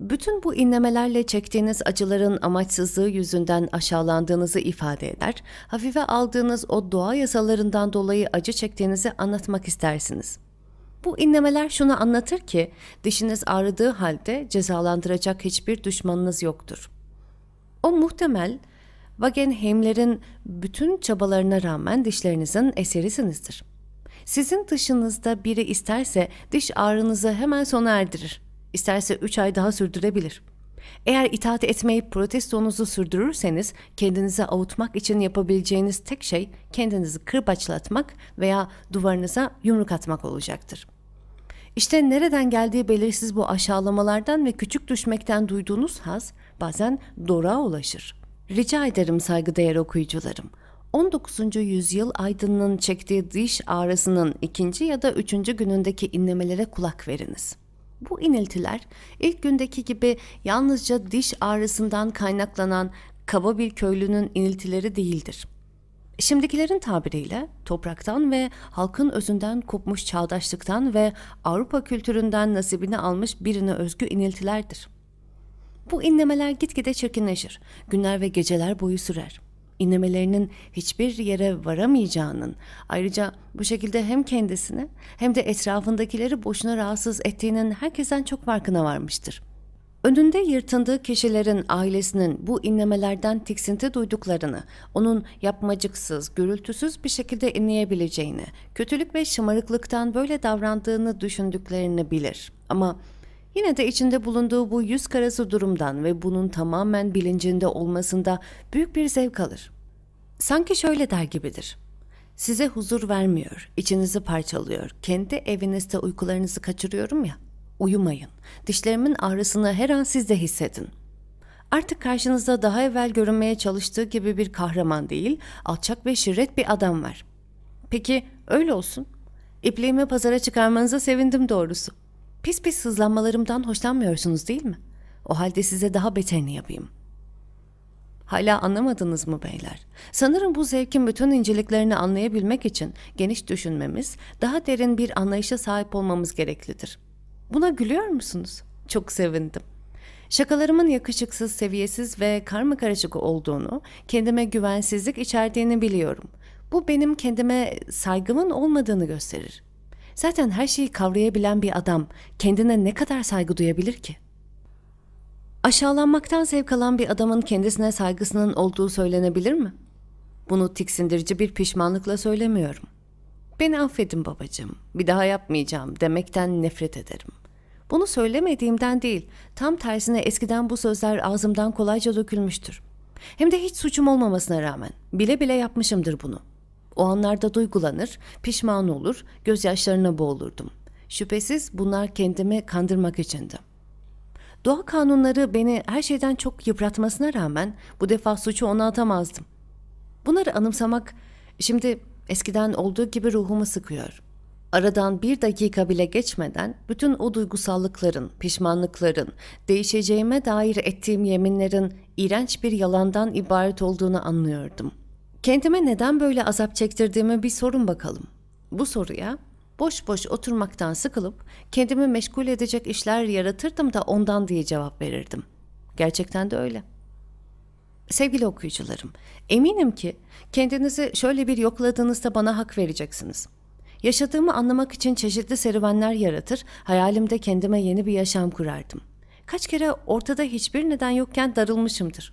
Bütün bu inlemelerle çektiğiniz acıların amaçsızlığı yüzünden aşağılandığınızı ifade eder, hafife aldığınız o doğa yasalarından dolayı acı çektiğinizi anlatmak istersiniz. Bu inlemeler şunu anlatır ki, dişiniz ağrıdığı halde cezalandıracak hiçbir düşmanınız yoktur. O muhtemel, Wagenheim'lerin bütün çabalarına rağmen dişlerinizin eserisinizdir. Sizin dışınızda biri isterse diş ağrınızı hemen sona erdirir İsterse üç ay daha sürdürebilir. Eğer itaat etmeyip protestonuzu sürdürürseniz kendinizi avutmak için yapabileceğiniz tek şey kendinizi kırbaçlatmak veya duvarınıza yumruk atmak olacaktır. İşte nereden geldiği belirsiz bu aşağılamalardan ve küçük düşmekten duyduğunuz haz bazen dora ulaşır. Rica ederim saygıdeğer okuyucularım. 19. yüzyıl aydınının çektiği diş ağrısının ikinci ya da üçüncü günündeki inlemelere kulak veriniz. Bu iniltiler ilk gündeki gibi yalnızca diş ağrısından kaynaklanan kaba bir köylünün iniltileri değildir. Şimdikilerin tabiriyle topraktan ve halkın özünden kopmuş çağdaşlıktan ve Avrupa kültüründen nasibini almış birine özgü iniltilerdir. Bu inlemeler gitgide çirkinleşir, günler ve geceler boyu sürer.'' inlemelerinin hiçbir yere varamayacağının, ayrıca bu şekilde hem kendisini hem de etrafındakileri boşuna rahatsız ettiğinin herkesten çok farkına varmıştır. Önünde yırtındığı kişilerin ailesinin bu inlemelerden tiksinti duyduklarını, onun yapmacıksız, gürültüsüz bir şekilde inleyebileceğini, kötülük ve şımarıklıktan böyle davrandığını düşündüklerini bilir. Ama Yine de içinde bulunduğu bu yüz karası durumdan ve bunun tamamen bilincinde olmasında büyük bir zevk alır. Sanki şöyle der gibidir. Size huzur vermiyor, içinizi parçalıyor, kendi evinizde uykularınızı kaçırıyorum ya. Uyumayın, dişlerimin ağrısını her an siz de hissedin. Artık karşınızda daha evvel görünmeye çalıştığı gibi bir kahraman değil, alçak ve şirret bir adam var. Peki öyle olsun. İpliğimi pazara çıkarmanıza sevindim doğrusu.'' Pis pis hızlanmalarımdan hoşlanmıyorsunuz değil mi? O halde size daha beterini yapayım. Hala anlamadınız mı beyler? Sanırım bu zevkin bütün inceliklerini anlayabilmek için geniş düşünmemiz, daha derin bir anlayışa sahip olmamız gereklidir. Buna gülüyor musunuz? Çok sevindim. Şakalarımın yakışıksız, seviyesiz ve karma karışık olduğunu, kendime güvensizlik içerdiğini biliyorum. Bu benim kendime saygımın olmadığını gösterir. Zaten her şeyi kavrayabilen bir adam kendine ne kadar saygı duyabilir ki? Aşağılanmaktan zevk alan bir adamın kendisine saygısının olduğu söylenebilir mi? Bunu tiksindirici bir pişmanlıkla söylemiyorum. Beni affedin babacığım, bir daha yapmayacağım demekten nefret ederim. Bunu söylemediğimden değil, tam tersine eskiden bu sözler ağzımdan kolayca dökülmüştür. Hem de hiç suçum olmamasına rağmen bile bile yapmışımdır bunu. O anlarda duygulanır, pişman olur, gözyaşlarına boğulurdum. Şüphesiz bunlar kendimi kandırmak içindi. Doğa kanunları beni her şeyden çok yıpratmasına rağmen bu defa suçu ona atamazdım. Bunları anımsamak şimdi eskiden olduğu gibi ruhumu sıkıyor. Aradan bir dakika bile geçmeden bütün o duygusallıkların, pişmanlıkların, değişeceğime dair ettiğim yeminlerin iğrenç bir yalandan ibaret olduğunu anlıyordum. Kendime neden böyle azap çektirdiğimi bir sorun bakalım. Bu soruya boş boş oturmaktan sıkılıp kendimi meşgul edecek işler yaratırdım da ondan diye cevap verirdim. Gerçekten de öyle. Sevgili okuyucularım, eminim ki kendinizi şöyle bir yokladığınızda bana hak vereceksiniz. Yaşadığımı anlamak için çeşitli serüvenler yaratır, hayalimde kendime yeni bir yaşam kurardım. Kaç kere ortada hiçbir neden yokken darılmışımdır.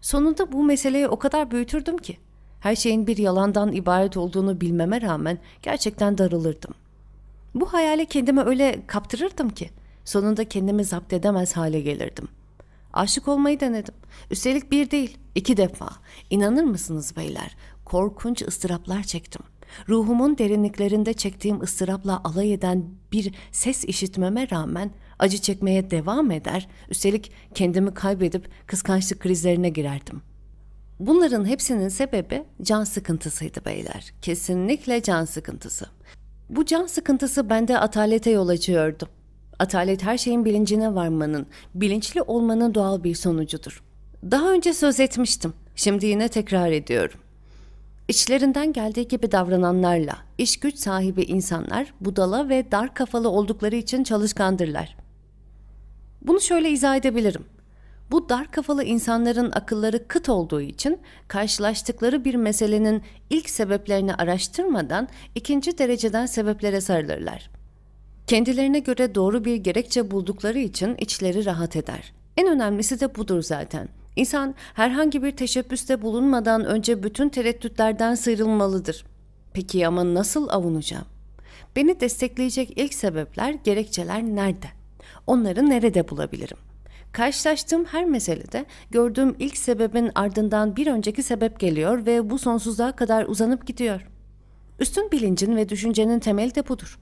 Sonunda bu meseleyi o kadar büyütürdüm ki.'' her şeyin bir yalandan ibaret olduğunu bilmeme rağmen gerçekten darılırdım. Bu hayale kendimi öyle kaptırırdım ki sonunda kendimi zapt edemez hale gelirdim. Aşık olmayı denedim. Üstelik bir değil, iki defa. İnanır mısınız beyler? Korkunç ıstıraplar çektim. Ruhumun derinliklerinde çektiğim ıstırapla alay eden bir ses işitmeme rağmen acı çekmeye devam eder, üstelik kendimi kaybedip kıskançlık krizlerine girerdim.'' Bunların hepsinin sebebi can sıkıntısıydı beyler. Kesinlikle can sıkıntısı. Bu can sıkıntısı bende atalete yol açıyordu. Atalet her şeyin bilincine varmanın, bilinçli olmanın doğal bir sonucudur. Daha önce söz etmiştim. Şimdi yine tekrar ediyorum. İçlerinden geldiği gibi davrananlarla, iş güç sahibi insanlar budala ve dar kafalı oldukları için çalışkandırlar. Bunu şöyle izah edebilirim. Bu dar kafalı insanların akılları kıt olduğu için karşılaştıkları bir meselenin ilk sebeplerini araştırmadan ikinci dereceden sebeplere sarılırlar. Kendilerine göre doğru bir gerekçe buldukları için içleri rahat eder. En önemlisi de budur zaten. İnsan herhangi bir teşebbüste bulunmadan önce bütün tereddütlerden sıyrılmalıdır. Peki ama nasıl avunacağım? Beni destekleyecek ilk sebepler, gerekçeler nerede? Onları nerede bulabilirim?'' Karşılaştığım her meselede gördüğüm ilk sebebin ardından bir önceki sebep geliyor ve bu sonsuzluğa kadar uzanıp gidiyor. Üstün bilincin ve düşüncenin temeli de budur.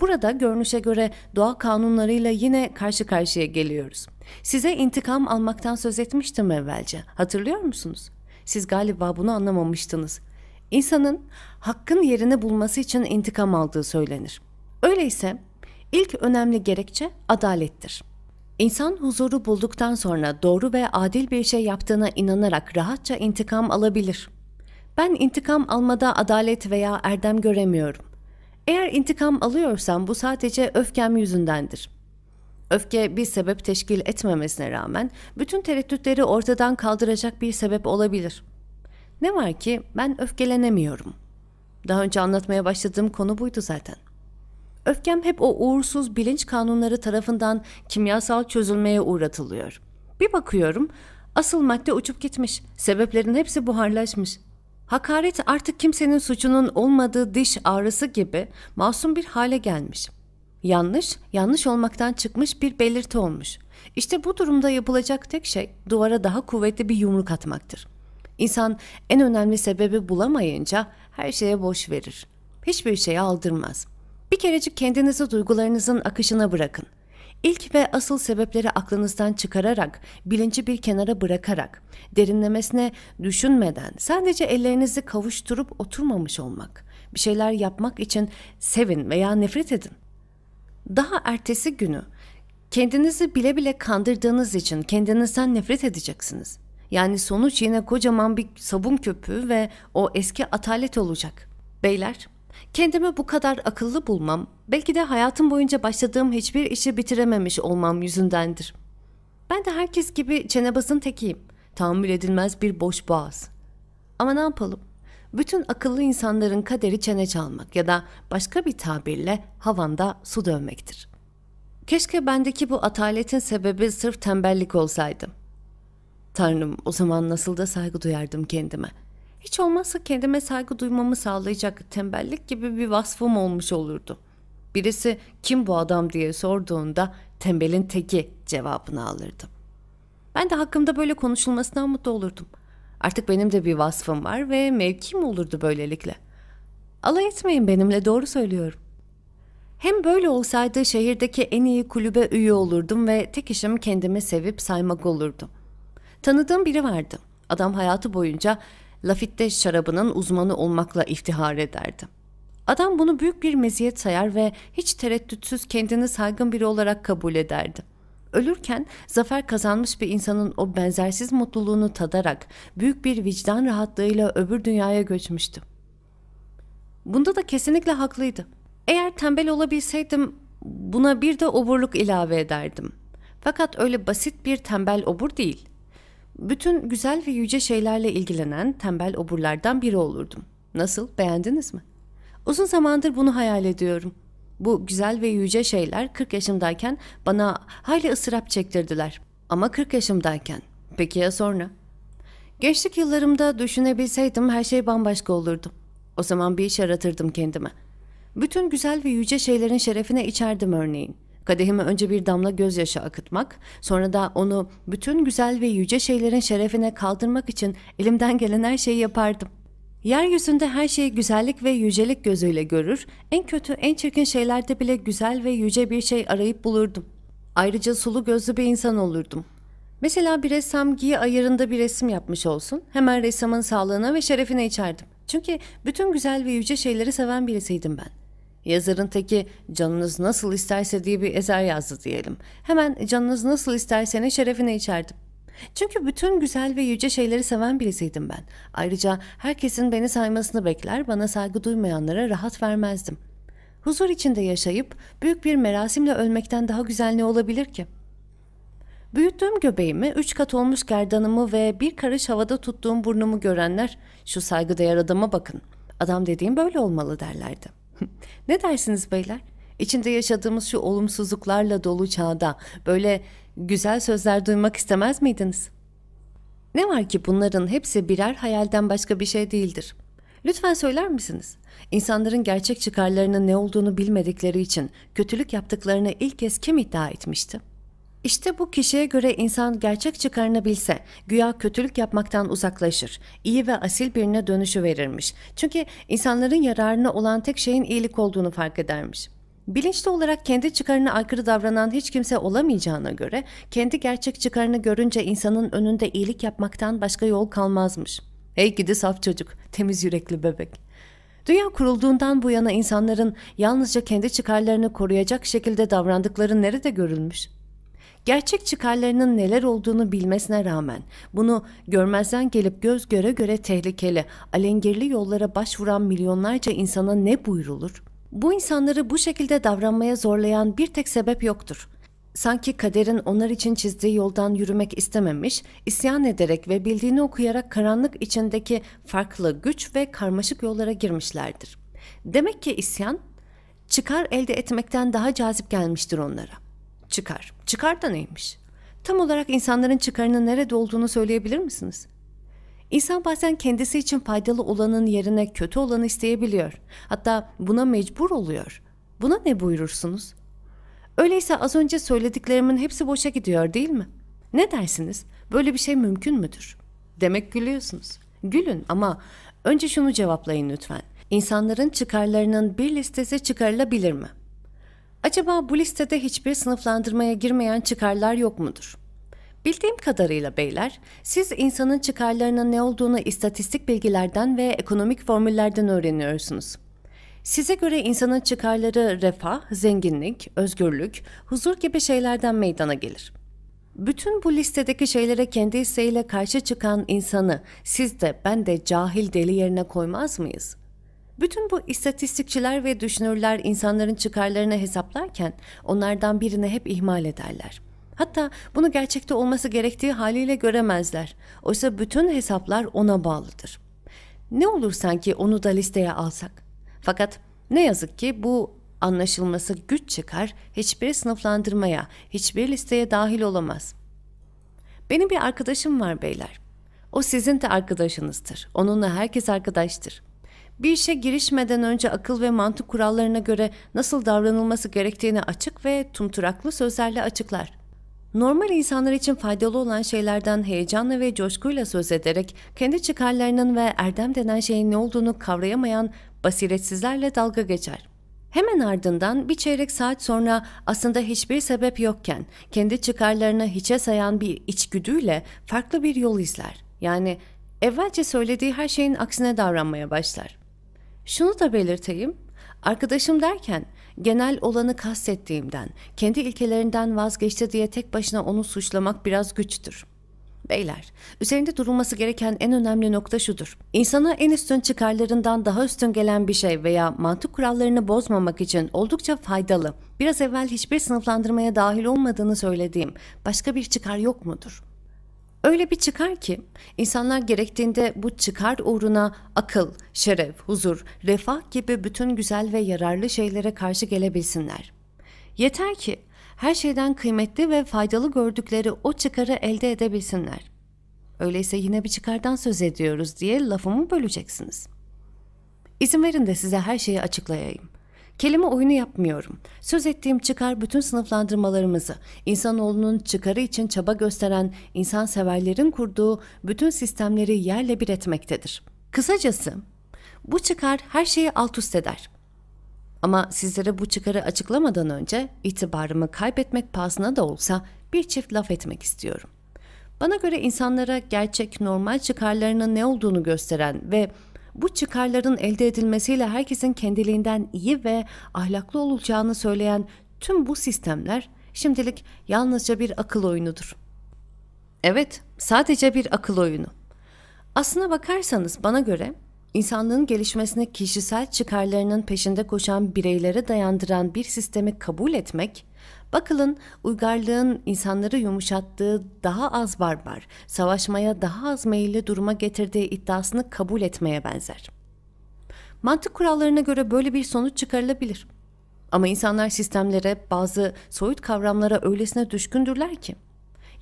Burada görünüşe göre doğa kanunlarıyla yine karşı karşıya geliyoruz. Size intikam almaktan söz etmiştim evvelce. Hatırlıyor musunuz? Siz galiba bunu anlamamıştınız. İnsanın hakkın yerini bulması için intikam aldığı söylenir. Öyleyse ilk önemli gerekçe adalettir.'' İnsan huzuru bulduktan sonra doğru ve adil bir şey yaptığına inanarak rahatça intikam alabilir. Ben intikam almada adalet veya erdem göremiyorum. Eğer intikam alıyorsam bu sadece öfkem yüzündendir. Öfke bir sebep teşkil etmemesine rağmen bütün tereddütleri ortadan kaldıracak bir sebep olabilir. Ne var ki ben öfkelenemiyorum. Daha önce anlatmaya başladığım konu buydu zaten. Öfkem hep o uğursuz bilinç kanunları tarafından kimyasal çözülmeye uğratılıyor. Bir bakıyorum asıl madde uçup gitmiş. Sebeplerin hepsi buharlaşmış. Hakaret artık kimsenin suçunun olmadığı diş ağrısı gibi masum bir hale gelmiş. Yanlış, yanlış olmaktan çıkmış bir belirti olmuş. İşte bu durumda yapılacak tek şey duvara daha kuvvetli bir yumruk atmaktır. İnsan en önemli sebebi bulamayınca her şeye boş verir. Hiçbir şeye aldırmaz. Bir kerecik kendinizi duygularınızın akışına bırakın. İlk ve asıl sebepleri aklınızdan çıkararak, bilinci bir kenara bırakarak, derinlemesine düşünmeden sadece ellerinizi kavuşturup oturmamış olmak, bir şeyler yapmak için sevin veya nefret edin. Daha ertesi günü kendinizi bile bile kandırdığınız için kendinizden nefret edeceksiniz. Yani sonuç yine kocaman bir sabun köpüğü ve o eski atalet olacak. Beyler, Kendimi bu kadar akıllı bulmam, belki de hayatım boyunca başladığım hiçbir işi bitirememiş olmam yüzündendir. Ben de herkes gibi çenebazın tekiyim. Tahammül edilmez bir boş boğaz. Ama ne yapalım? Bütün akıllı insanların kaderi çene çalmak ya da başka bir tabirle havanda su dövmektir. Keşke bendeki bu ataletin sebebi sırf tembellik olsaydı. Tanrım o zaman nasıl da saygı duyardım kendime.'' Hiç olmazsa kendime saygı duymamı sağlayacak tembellik gibi bir vasfım olmuş olurdu. Birisi kim bu adam diye sorduğunda tembelin teki cevabını alırdım. Ben de hakkımda böyle konuşulmasından mutlu olurdum. Artık benim de bir vasfım var ve mevkim olurdu böylelikle. Alay etmeyin benimle doğru söylüyorum. Hem böyle olsaydı şehirdeki en iyi kulübe üye olurdum ve tek işim kendimi sevip saymak olurdu. Tanıdığım biri vardı. Adam hayatı boyunca Lafitte şarabının uzmanı olmakla iftihar ederdi. Adam bunu büyük bir meziyet sayar ve hiç tereddütsüz kendini saygın biri olarak kabul ederdi. Ölürken zafer kazanmış bir insanın o benzersiz mutluluğunu tadarak büyük bir vicdan rahatlığıyla öbür dünyaya göçmüştü. Bunda da kesinlikle haklıydı. Eğer tembel olabilseydim buna bir de oburluk ilave ederdim. Fakat öyle basit bir tembel obur değil. Bütün güzel ve yüce şeylerle ilgilenen tembel oburlardan biri olurdum. Nasıl, beğendiniz mi? Uzun zamandır bunu hayal ediyorum. Bu güzel ve yüce şeyler 40 yaşımdayken bana hayli ısırap çektirdiler. Ama 40 yaşımdayken. Peki ya sonra? Gençlik yıllarımda düşünebilseydim her şey bambaşka olurdu. O zaman bir iş aratırdım kendime. Bütün güzel ve yüce şeylerin şerefine içerdim örneğin. Kadehime önce bir damla gözyaşı akıtmak, sonra da onu bütün güzel ve yüce şeylerin şerefine kaldırmak için elimden gelen her şeyi yapardım. Yeryüzünde her şeyi güzellik ve yücelik gözüyle görür, en kötü, en çirkin şeylerde bile güzel ve yüce bir şey arayıp bulurdum. Ayrıca sulu gözlü bir insan olurdum. Mesela bir ressam giyi ayarında bir resim yapmış olsun, hemen ressamın sağlığına ve şerefine içerdim. Çünkü bütün güzel ve yüce şeyleri seven birisiydim ben. Yazarın teki canınız nasıl isterse diye bir eser yazdı diyelim. Hemen canınız nasıl istersene şerefine içerdim. Çünkü bütün güzel ve yüce şeyleri seven birisiydim ben. Ayrıca herkesin beni saymasını bekler, bana saygı duymayanlara rahat vermezdim. Huzur içinde yaşayıp büyük bir merasimle ölmekten daha güzel ne olabilir ki?'' Büyüttüğüm göbeğimi, üç kat olmuş gerdanımı ve bir karış havada tuttuğum burnumu görenler, şu saygıdeğer adama bakın, adam dediğim böyle olmalı derlerdi.'' ne dersiniz beyler? İçinde yaşadığımız şu olumsuzluklarla dolu çağda böyle güzel sözler duymak istemez miydiniz? Ne var ki bunların hepsi birer hayalden başka bir şey değildir. Lütfen söyler misiniz? İnsanların gerçek çıkarlarının ne olduğunu bilmedikleri için kötülük yaptıklarını ilk kez kim iddia etmişti?'' İşte bu kişiye göre insan gerçek çıkarını bilse, güya kötülük yapmaktan uzaklaşır, iyi ve asil birine dönüşü verirmiş. Çünkü insanların yararına olan tek şeyin iyilik olduğunu fark edermiş. Bilinçli olarak kendi çıkarına aykırı davranan hiç kimse olamayacağına göre, kendi gerçek çıkarını görünce insanın önünde iyilik yapmaktan başka yol kalmazmış. Hey gidi saf çocuk, temiz yürekli bebek. Dünya kurulduğundan bu yana insanların yalnızca kendi çıkarlarını koruyacak şekilde davrandıkları nerede görülmüş?'' gerçek çıkarlarının neler olduğunu bilmesine rağmen bunu görmezden gelip göz göre göre tehlikeli, alengirli yollara başvuran milyonlarca insana ne buyurulur? Bu insanları bu şekilde davranmaya zorlayan bir tek sebep yoktur. Sanki kaderin onlar için çizdiği yoldan yürümek istememiş, isyan ederek ve bildiğini okuyarak karanlık içindeki farklı güç ve karmaşık yollara girmişlerdir. Demek ki isyan çıkar elde etmekten daha cazip gelmiştir onlara. Çıkar. Çıkar da neymiş? Tam olarak insanların çıkarının nerede olduğunu söyleyebilir misiniz? İnsan bazen kendisi için faydalı olanın yerine kötü olanı isteyebiliyor. Hatta buna mecbur oluyor. Buna ne buyurursunuz? Öyleyse az önce söylediklerimin hepsi boşa gidiyor değil mi? Ne dersiniz? Böyle bir şey mümkün müdür? Demek gülüyorsunuz. Gülün ama önce şunu cevaplayın lütfen. İnsanların çıkarlarının bir listesi çıkarılabilir mi?'' Acaba bu listede hiçbir sınıflandırmaya girmeyen çıkarlar yok mudur? Bildiğim kadarıyla beyler, siz insanın çıkarlarının ne olduğunu istatistik bilgilerden ve ekonomik formüllerden öğreniyorsunuz. Size göre insanın çıkarları refah, zenginlik, özgürlük, huzur gibi şeylerden meydana gelir. Bütün bu listedeki şeylere kendi isteğiyle karşı çıkan insanı siz de ben de cahil deli yerine koymaz mıyız?'' Bütün bu istatistikçiler ve düşünürler insanların çıkarlarını hesaplarken onlardan birini hep ihmal ederler. Hatta bunu gerçekte olması gerektiği haliyle göremezler. Oysa bütün hesaplar ona bağlıdır. Ne olur sanki onu da listeye alsak. Fakat ne yazık ki bu anlaşılması güç çıkar, hiçbir sınıflandırmaya, hiçbir listeye dahil olamaz. Benim bir arkadaşım var beyler. O sizin de arkadaşınızdır. Onunla herkes arkadaştır bir işe girişmeden önce akıl ve mantık kurallarına göre nasıl davranılması gerektiğini açık ve tumturaklı sözlerle açıklar. Normal insanlar için faydalı olan şeylerden heyecanla ve coşkuyla söz ederek kendi çıkarlarının ve erdem denen şeyin ne olduğunu kavrayamayan basiretsizlerle dalga geçer. Hemen ardından bir çeyrek saat sonra aslında hiçbir sebep yokken kendi çıkarlarını hiçe sayan bir içgüdüyle farklı bir yol izler. Yani evvelce söylediği her şeyin aksine davranmaya başlar. Şunu da belirteyim. Arkadaşım derken genel olanı kastettiğimden, kendi ilkelerinden vazgeçti diye tek başına onu suçlamak biraz güçtür. Beyler, üzerinde durulması gereken en önemli nokta şudur. İnsana en üstün çıkarlarından daha üstün gelen bir şey veya mantık kurallarını bozmamak için oldukça faydalı. Biraz evvel hiçbir sınıflandırmaya dahil olmadığını söylediğim başka bir çıkar yok mudur?'' Öyle bir çıkar ki insanlar gerektiğinde bu çıkar uğruna akıl, şeref, huzur, refah gibi bütün güzel ve yararlı şeylere karşı gelebilsinler. Yeter ki her şeyden kıymetli ve faydalı gördükleri o çıkarı elde edebilsinler. Öyleyse yine bir çıkardan söz ediyoruz diye lafımı böleceksiniz. İzin verin de size her şeyi açıklayayım. Kelime oyunu yapmıyorum. Söz ettiğim çıkar bütün sınıflandırmalarımızı, insanoğlunun çıkarı için çaba gösteren insanseverlerin kurduğu bütün sistemleri yerle bir etmektedir. Kısacası bu çıkar her şeyi alt üst eder. Ama sizlere bu çıkarı açıklamadan önce itibarımı kaybetmek pahasına da olsa bir çift laf etmek istiyorum. Bana göre insanlara gerçek normal çıkarlarının ne olduğunu gösteren ve bu çıkarların elde edilmesiyle herkesin kendiliğinden iyi ve ahlaklı olacağını söyleyen tüm bu sistemler şimdilik yalnızca bir akıl oyunudur. Evet, sadece bir akıl oyunu. Aslına bakarsanız bana göre insanlığın gelişmesine kişisel çıkarlarının peşinde koşan bireylere dayandıran bir sistemi kabul etmek Bakılın uygarlığın insanları yumuşattığı daha az barbar, savaşmaya daha az meyilli duruma getirdiği iddiasını kabul etmeye benzer. Mantık kurallarına göre böyle bir sonuç çıkarılabilir. Ama insanlar sistemlere, bazı soyut kavramlara öylesine düşkündürler ki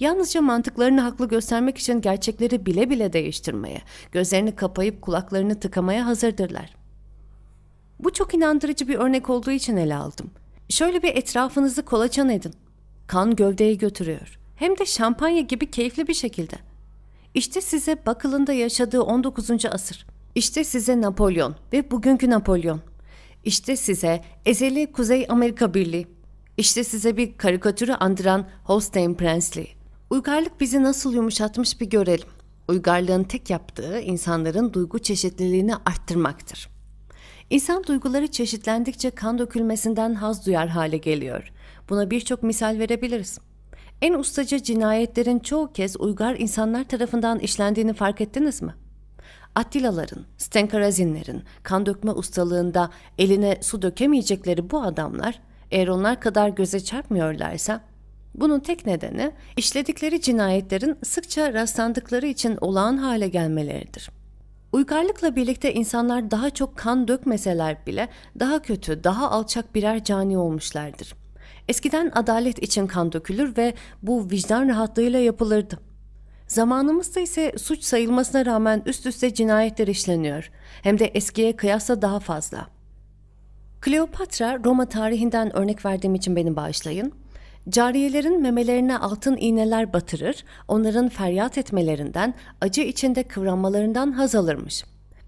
yalnızca mantıklarını haklı göstermek için gerçekleri bile bile değiştirmeye, gözlerini kapayıp kulaklarını tıkamaya hazırdırlar. Bu çok inandırıcı bir örnek olduğu için ele aldım. Şöyle bir etrafınızı kolaçan edin. Kan gövdeye götürüyor. Hem de şampanya gibi keyifli bir şekilde. İşte size Bakıl'ında yaşadığı 19. asır. İşte size Napolyon ve bugünkü Napolyon. İşte size ezeli Kuzey Amerika Birliği. İşte size bir karikatürü andıran Holstein Prensliği. Uygarlık bizi nasıl yumuşatmış bir görelim. Uygarlığın tek yaptığı insanların duygu çeşitliliğini arttırmaktır. İnsan duyguları çeşitlendikçe kan dökülmesinden haz duyar hale geliyor. Buna birçok misal verebiliriz. En ustaca cinayetlerin çoğu kez uygar insanlar tarafından işlendiğini fark ettiniz mi? Attilaların, Stenkarazinlerin kan dökme ustalığında eline su dökemeyecekleri bu adamlar eğer onlar kadar göze çarpmıyorlarsa bunun tek nedeni işledikleri cinayetlerin sıkça rastlandıkları için olağan hale gelmeleridir.'' Uygarlıkla birlikte insanlar daha çok kan dökmeseler bile daha kötü, daha alçak birer cani olmuşlardır. Eskiden adalet için kan dökülür ve bu vicdan rahatlığıyla yapılırdı. Zamanımızda ise suç sayılmasına rağmen üst üste cinayetler işleniyor. Hem de eskiye kıyasla daha fazla. Kleopatra Roma tarihinden örnek verdiğim için beni bağışlayın. Cariyelerin memelerine altın iğneler batırır, onların feryat etmelerinden, acı içinde kıvranmalarından haz alırmış.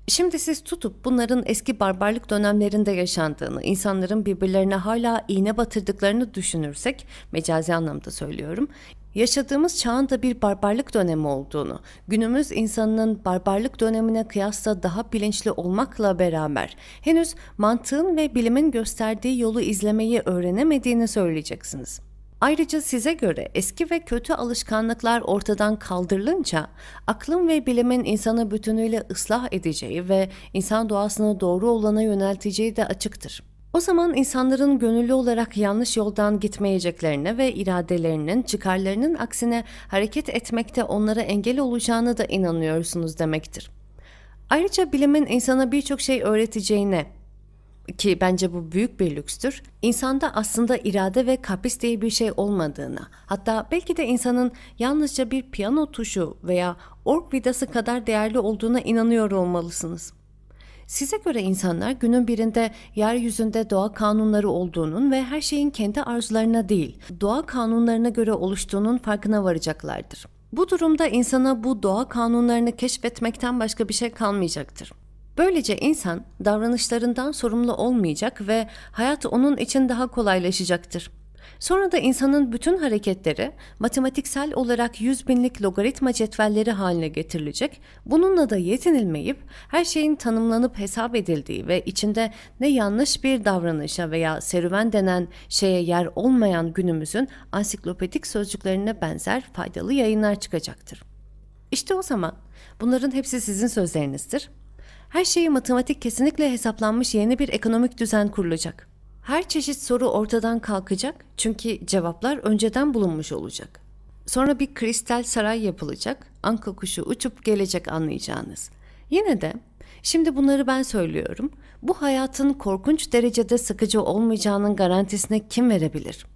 Şimdi siz tutup bunların eski barbarlık dönemlerinde yaşandığını, insanların birbirlerine hala iğne batırdıklarını düşünürsek, mecazi anlamda söylüyorum, yaşadığımız çağın da bir barbarlık dönemi olduğunu, günümüz insanının barbarlık dönemine kıyasla daha bilinçli olmakla beraber henüz mantığın ve bilimin gösterdiği yolu izlemeyi öğrenemediğini söyleyeceksiniz.'' Ayrıca size göre eski ve kötü alışkanlıklar ortadan kaldırılınca aklın ve bilimin insanı bütünüyle ıslah edeceği ve insan doğasını doğru olana yönelteceği de açıktır. O zaman insanların gönüllü olarak yanlış yoldan gitmeyeceklerine ve iradelerinin çıkarlarının aksine hareket etmekte onlara engel olacağına da inanıyorsunuz demektir. Ayrıca bilimin insana birçok şey öğreteceğine, ki bence bu büyük bir lükstür. İnsanda aslında irade ve kapris diye bir şey olmadığına, hatta belki de insanın yalnızca bir piyano tuşu veya org vidası kadar değerli olduğuna inanıyor olmalısınız. Size göre insanlar günün birinde yeryüzünde doğa kanunları olduğunun ve her şeyin kendi arzularına değil, doğa kanunlarına göre oluştuğunun farkına varacaklardır. Bu durumda insana bu doğa kanunlarını keşfetmekten başka bir şey kalmayacaktır. Böylece insan davranışlarından sorumlu olmayacak ve hayat onun için daha kolaylaşacaktır. Sonra da insanın bütün hareketleri matematiksel olarak yüz binlik logaritma cetvelleri haline getirilecek, bununla da yetinilmeyip her şeyin tanımlanıp hesap edildiği ve içinde ne yanlış bir davranışa veya serüven denen şeye yer olmayan günümüzün ansiklopedik sözcüklerine benzer faydalı yayınlar çıkacaktır. İşte o zaman bunların hepsi sizin sözlerinizdir. Her şeyi matematik kesinlikle hesaplanmış yeni bir ekonomik düzen kurulacak. Her çeşit soru ortadan kalkacak çünkü cevaplar önceden bulunmuş olacak. Sonra bir kristal saray yapılacak, anka kuşu uçup gelecek anlayacağınız. Yine de şimdi bunları ben söylüyorum. Bu hayatın korkunç derecede sıkıcı olmayacağının garantisine kim verebilir?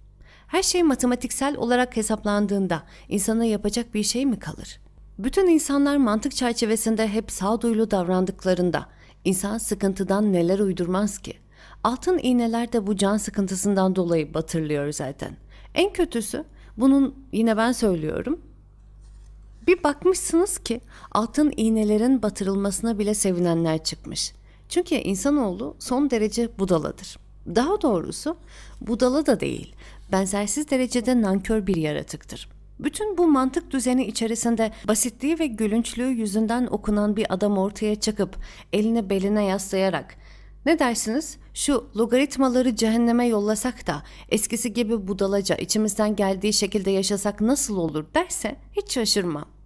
Her şey matematiksel olarak hesaplandığında insana yapacak bir şey mi kalır?'' Bütün insanlar mantık çerçevesinde hep sağduyulu davrandıklarında insan sıkıntıdan neler uydurmaz ki? Altın iğneler de bu can sıkıntısından dolayı batırılıyor zaten. En kötüsü bunun yine ben söylüyorum. Bir bakmışsınız ki altın iğnelerin batırılmasına bile sevinenler çıkmış. Çünkü insanoğlu son derece budaladır. Daha doğrusu budala da değil, benzersiz derecede nankör bir yaratıktır.'' Bütün bu mantık düzeni içerisinde basitliği ve gülünçlüğü yüzünden okunan bir adam ortaya çıkıp elini beline yaslayarak ne dersiniz? Şu logaritmaları cehenneme yollasak da eskisi gibi budalaca içimizden geldiği şekilde yaşasak nasıl olur derse hiç şaşırmam.